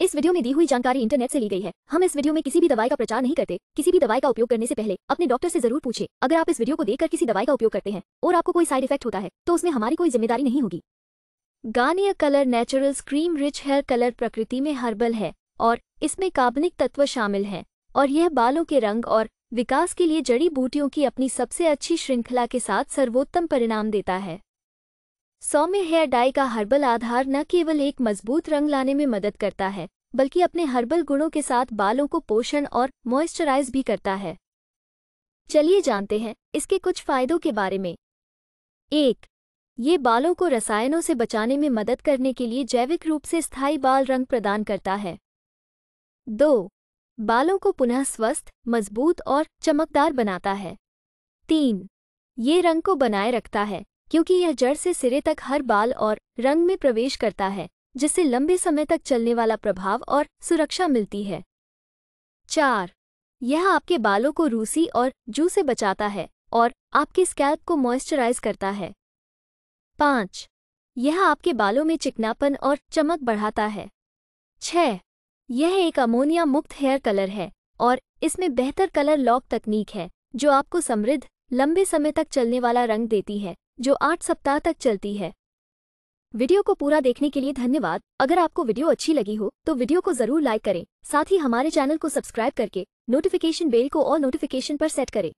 इस वीडियो में दी हुई जानकारी इंटरनेट से ली गई है हम इस वीडियो में किसी भी दवाई का प्रचार नहीं करते किसी भी दवाई का उपयोग करने से पहले अपने डॉक्टर से जरूर पूछे अगर आप इस वीडियो को देखकर किसी दवाई का उपयोग करते हैं और आपको कोई साइड इफेक्ट होता है तो उसमें हमारी कोई जिम्मेदारी नहीं होगी Garnier colour natural cream rich hair colour प्रकृति में हर्बल है और इसमें कार्बनिक तत्व शामिल है और यह बालों के रंग और विकास के लिए जड़ी बूटियों की अपनी सबसे अच्छी श्रृंखला के साथ सर्वोत्तम परिणाम देता है सौम्य हेयर डाई का हर्बल आधार न केवल एक मजबूत रंग लाने में मदद करता है बल्कि अपने हर्बल गुणों के साथ बालों को पोषण और मॉइस्चराइज भी करता है चलिए जानते हैं इसके कुछ फायदों के बारे में एक ये बालों को रसायनों से बचाने में मदद करने के लिए जैविक रूप से स्थायी बाल रंग प्रदान करता है दो बालों को पुनः स्वस्थ मजबूत और चमकदार बनाता है तीन ये रंग को बनाए रखता है क्योंकि यह जड़ से सिरे तक हर बाल और रंग में प्रवेश करता है जिससे लंबे समय तक चलने वाला प्रभाव और सुरक्षा मिलती है चार यह आपके बालों को रूसी और जू से बचाता है और आपके स्कैल्प को मॉइस्चराइज करता है पाँच यह आपके बालों में चिकनापन और चमक बढ़ाता है छ यह एक अमोनिया मुक्त हेयर कलर है और इसमें बेहतर कलर लॉक तकनीक है जो आपको समृद्ध लंबे समय तक चलने वाला रंग देती है जो आठ सप्ताह तक चलती है वीडियो को पूरा देखने के लिए धन्यवाद अगर आपको वीडियो अच्छी लगी हो तो वीडियो को जरूर लाइक करें साथ ही हमारे चैनल को सब्सक्राइब करके नोटिफिकेशन बेल को ऑल नोटिफिकेशन पर सेट करें